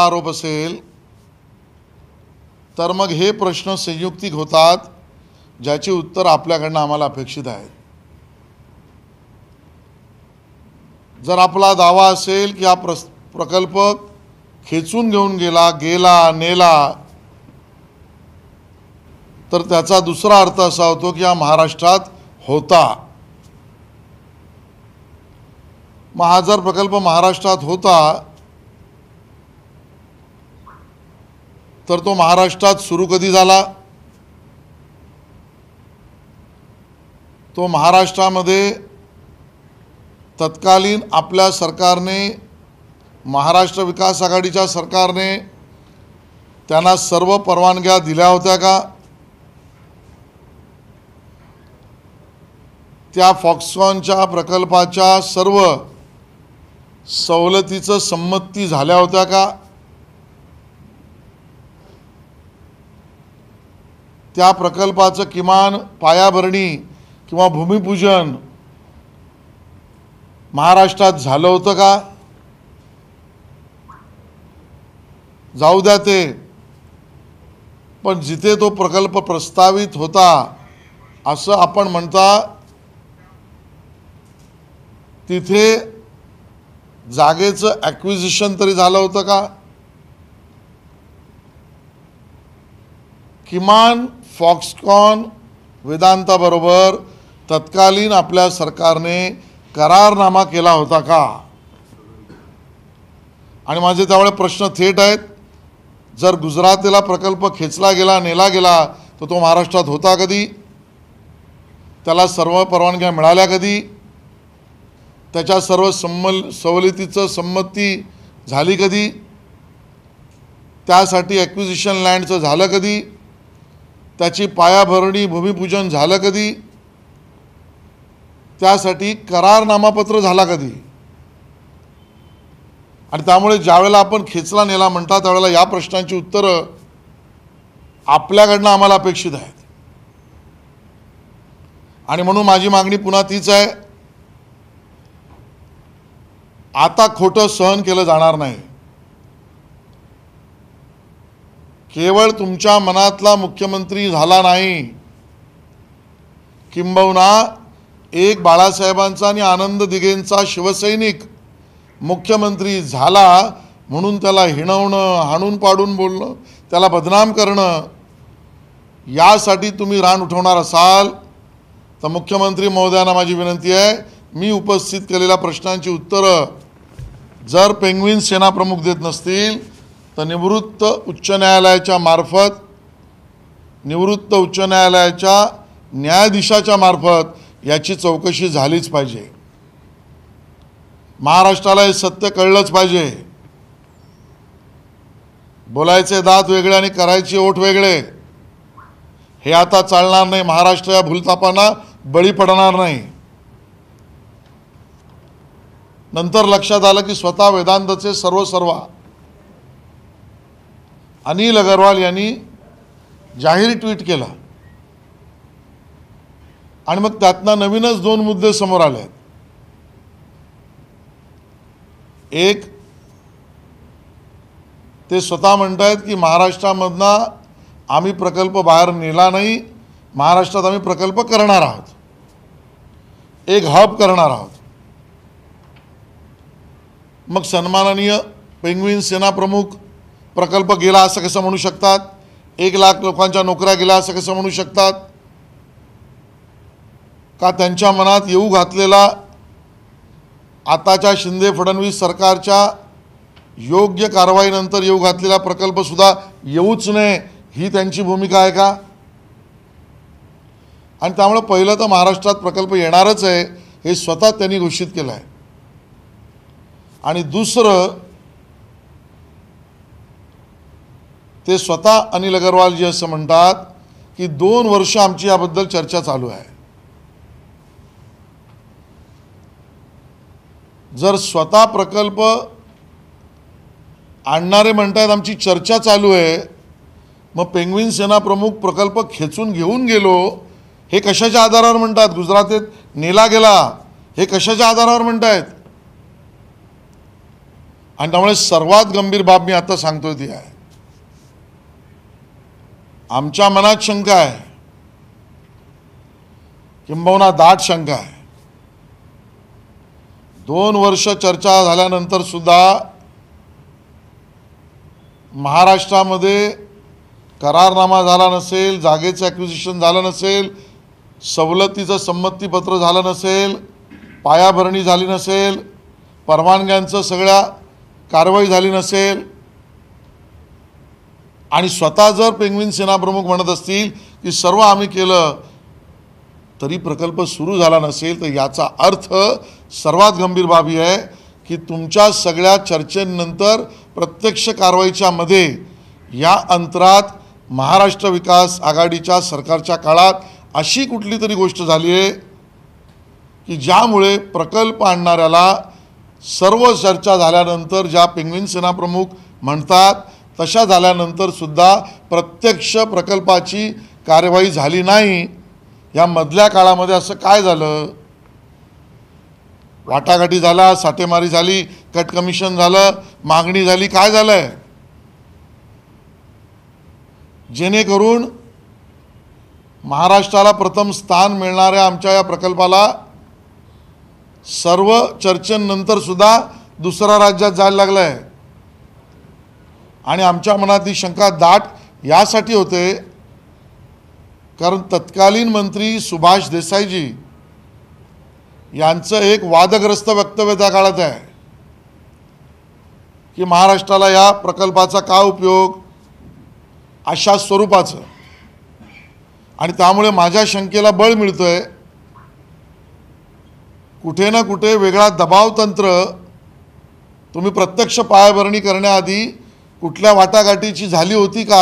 आरोप असेल तर मग हे प्रश्न संयुक्तिक होतात ज्याची उत्तर आपल्याकडनं आम्हाला अपेक्षित आहे जर आपला दावा असेल की हा प्रकल्प खेचून घेऊन गेला गेला नेला तर त्याचा दुसरा अर्थ असा होतो की हा महाराष्ट्रात होता मग हा जर प्रकल्प महाराष्ट्रात होता तर तो महाराष्ट्रात सुरू कधी झाला तो महाराष्ट्रामध्ये तत्कालीन आपल्या सरकारने महाराष्ट्र विकास आघाडीच्या सरकारने त्यांना सर्व परवानग्या दिल्या होत्या का त्या फॉक्सकॉनच्या प्रकल्पाच्या सर्व सवलतीचं संमती झाल्या होत्या का त्या प्रकल्पाचं किमान पायाभरणी किंवा भूमिपूजन महाराष्ट्रात झालं होतं का जाऊ द्या ते पण जिथे तो प्रकल्प प्रस्तावित होता असं आपण म्हणता तिथे जागेचं ॲक्विजिशन तरी झालं होतं का किमान फॉक्सकॉन वेदांताबरोबर तत्कालीन आपल्या सरकारने करारनामा केला होता का आणि माझे त्यावेळे प्रश्न थेट आहेत जर गुजरातीला प्रकल्प खेचला गेला नेला गेला तर तो महाराष्ट्रात होता कधी त्याला सर्व परवानग्या मिळाल्या कधी त्याच्या सर्व संमल सवलतीचं संमती झाली कधी त्यासाठी ॲक्विजिशन लँडचं झालं कधी त्याची पायाभरणी भूमिपूजन झालं कधी त्यासाठी करारनामापत्र झाला कधी आणि त्यामुळे ज्यावेळेला आपण खेचला नेला म्हणता त्यावेळेला या प्रश्नांची उत्तरं आपल्याकडनं आम्हाला अपेक्षित आहेत आणि म्हणून माझी मागणी पुन्हा तीच आहे आता खोटं सहन केलं जाणार नाही केवळ तुमच्या मनातला मुख्यमंत्री झाला नाही किंबहुना एक बाळासाहेबांचा आणि आनंद दिघेंचा शिवसैनिक मुख्यमंत्री झाला म्हणून त्याला हिणवणं हाणून पाडून बोलणं त्याला बदनाम करणं यासाठी तुम्ही रान उठवणार असाल तर मुख्यमंत्री महोदयांना माझी विनंती आहे मी उपस्थित केलेल्या प्रश्नांची उत्तरं जर पेंग्विन सेनाप्रमुख देत नसतील तर निवृत्त उच्च न्यायालयाच्या मार्फत निवृत्त उच्च न्यायालयाच्या न्यायाधीशाच्या मार्फत याची चौकशी झालीच पाहिजे महाराष्ट्राला हे सत्य कळलंच पाहिजे बोलायचे दात वेगळे आणि करायचे ओठ वेगळे हे आता चालणार नाही महाराष्ट्र या भूलतापांना बळी पडणार नाही नंतर लक्षात आलं की स्वतः वेदांतचे सर्व सर्वा अनिल अगरवाल यांनी जाहीर ट्विट केला आणि मग त्यातनं नवीनच दोन मुद्दे समोर आले आहेत एक ते स्वतः म्हणत आहेत की महाराष्ट्रामधना आम्ही प्रकल्प बाहेर नेला नाही महाराष्ट्रात आम्ही प्रकल्प करणार आहोत एक हब करणार आहोत मग सन्माननीय पेंग्विन सेना प्रमुख प्रकल्प गेला असं कसं म्हणू शकतात एक लाख लोकांच्या नोकऱ्या गेल्या असं कसं म्हणू शकतात का त्यांच्या मनात येऊ घातलेला आताच्या शिंदे फडणवीस सरकारच्या योग्य कारवाईनंतर येऊ घातलेला प्रकल्पसुद्धा येऊच नये ही त्यांची भूमिका आहे का आणि त्यामुळं पहिलं तर महाराष्ट्रात प्रकल्प येणारच आहे हे स्वतः त्यांनी घोषित केलं आहे आणि दुसरं ते स्वतः अनिल अगरवालजी असं म्हणतात की दोन वर्ष आमची याबद्दल चर्चा चालू आहे जर स्वतः प्रकल्प आणणारे म्हणतायत आमची चर्चा चालू आहे मग पेंग्विन सेना प्रमुख प्रकल्प खेचून घेऊन गेलो हे कशाच्या आधारावर म्हणतात गुजरातेत नेला गेला हे कशाच्या आधारावर म्हणतायत आणि त्यामुळे सर्वात गंभीर बाब मी आता सांगतोय ती आहे आमच्या मनात शंका आहे किंबहुना दाट शंका आहे दोन वर्ष चर्चा झाल्यानंतर सुद्धा महाराष्ट्रामध्ये करारनामा झाला नसेल जागेचं ॲक्विजिशन झालं नसेल सवलतीचं संमतीपत्र झालं नसेल पायाभरणी झाली नसेल परवानग्यांचं सगळ्या कारवाई झाली नसेल आणि स्वतः जर पेंग्विन सेनाप्रमुख म्हणत असतील की सर्व आम्ही केलं तरी प्रकल्प सुरू झाला नसेल तर याचा अर्थ सर्वात गंभीर बाब ही आहे की तुमच्या सगळ्या चर्चेनंतर प्रत्यक्ष कारवाईच्या मध्ये या अंतरात महाराष्ट्र विकास आघाडीच्या सरकारच्या काळात अशी कुठली तरी गोष्ट झाली आहे की ज्यामुळे प्रकल्प आणणाऱ्याला सर्व चर्चा झाल्यानंतर ज्या पेंग्विन सेनाप्रमुख म्हणतात तशा सुद्धा प्रत्यक्ष प्रकल्पाची कार्यवाही झाली नाही या मधल्या काळामध्ये असं काय झालं वाटाघाटी झाला साठेमारी झाली कट कमिशन झालं मागणी झाली काय झालं आहे जेणेकरून महाराष्ट्राला प्रथम स्थान मिळणाऱ्या आमच्या या प्रकल्पाला सर्व चर्चेनंतरसुद्धा दुसऱ्या राज्यात जायला लागलं आहे आणि आमच्या मनातली शंका दाट यासाठी होते कारण तत्कालीन मंत्री सुभाष देसाईजी यांचं एक वादग्रस्त वक्तव्य त्या काळात आहे की महाराष्ट्राला या प्रकल्पाचा का उपयोग अशा स्वरूपाचं आणि त्यामुळे माझ्या शंकेला बळ मिळतोय कुठे ना कुठे वेगळा दबाव तंत्र तुम्ही प्रत्यक्ष पायाभरणी करण्याआधी कुठल्या वाटाघाटीची झाली होती का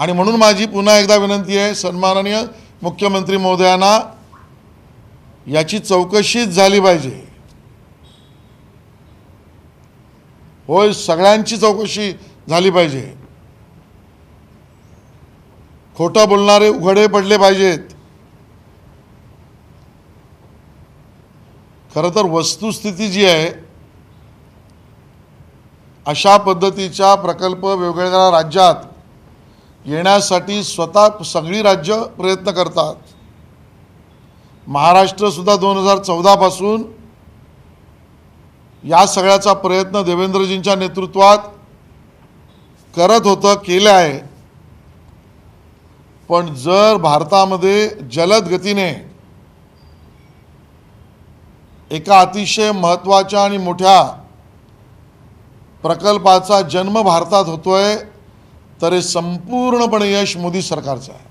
आणि म्हणून माझी पुन्हा एकदा विनंती आहे सन्माननीय मुख्यमंत्री महोदयांना याची चौकशीच झाली पाहिजे होय सगळ्यांची चौकशी झाली पाहिजे खोटं बोलणारे उघडे पडले पाहिजेत खरं तर वस्तुस्थिती जी आहे अशा पद्धतीचा प्रकल्प वेगवेगळ्या राज्यात येण्यासाठी स्वतः सगळी राज्य प्रयत्न करतात महाराष्ट्रसुद्धा दोन हजार चौदापासून या सगळ्याचा प्रयत्न देवेंद्रजींच्या नेतृत्वात करत होतं केलं आहे पण जर भारतामध्ये जलद गतीने एका अतिशय महत्त्वाच्या आणि मोठ्या प्रकल्पाचा जन्म भारतात होतोय तर हे संपूर्णपणे यश मोदी सरकारचं आहे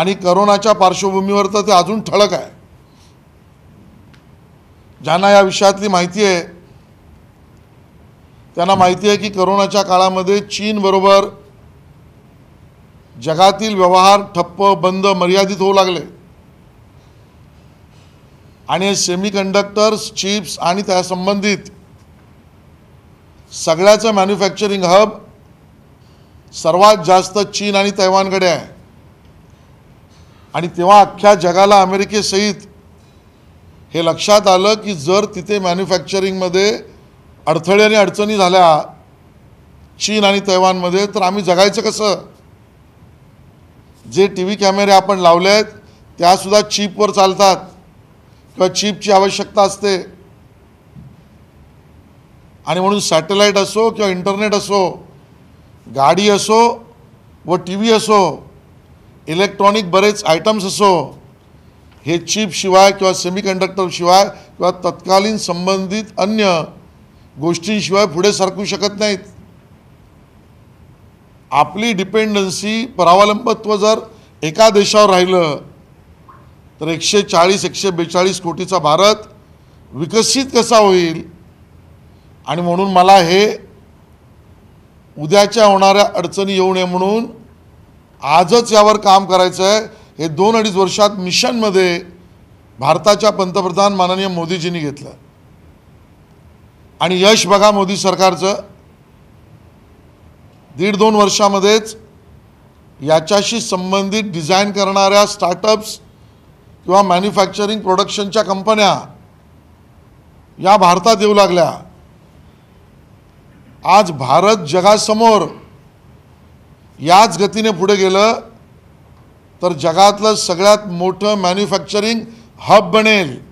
आणि करोनाच्या पार्श्वभूमीवर तर ते अजून ठळक आहे ज्यांना या विषयातली माहिती आहे त्यांना माहिती आहे की करोनाच्या काळामध्ये चीनबरोबर जगातील व्यवहार ठप्प बंद मर्यादित होऊ लागले आणि सेमी कंडक्टर्स चिप्स आणि त्या संबंधित सगळ्याचं मॅन्युफॅक्चरिंग हब सर्वात जास्त चीन आणि तैवानकडे आहे आणि तेव्हा अख्ख्या जगाला अमेरिकेसहित हे लक्षात आलं की जर तिथे मॅन्युफॅक्चरिंगमध्ये अडथळे आणि अडचणी झाल्या चीन आणि तैवानमध्ये तर आम्ही जगायचं कसं जे टी व्ही कॅमेरे आपण लावले आहेत त्यासुद्धा चीपवर चालतात किंवा चीपची आवश्यकता असते आणि म्हणून सॅटेलाईट असो किंवा इंटरनेट असो गाडी असो व टी व्ही असो इलेक्ट्रॉनिक बरेच आयटम्स असो हे चिपशिवाय किंवा सेमीकंडक्टरशिवाय किंवा तत्कालीन संबंधित अन्य गोष्टींशिवाय पुढे सरकू शकत नाहीत आपली डिपेंडन्सी परावलंबत्व जर एका देशावर राहिलं तर एकशे चाळीस एकशे बेचाळीस कोटीचा भारत विकसित कसा होईल आणि म्हणून मला हे उद्याच्या होणाऱ्या अडचणी येऊ नये म्हणून आजच यावर काम करायचं आहे हे दोन अडीच वर्षात मिशनमध्ये भारताच्या पंतप्रधान माननीय मोदीजींनी घेतलं आणि यश बघा मोदी सरकारचं दीड दोन वर्षामध्येच याच्याशी संबंधित डिझाईन करणाऱ्या स्टार्टअप्स किंवा मॅन्युफॅक्चरिंग प्रोडक्शनच्या कंपन्या या भारतात येऊ लागल्या आज भारत जगासमोर याच गतीने पुढे गेलं तर जगातलं सगळ्यात मोठं मॅन्युफॅक्चरिंग हब बनेल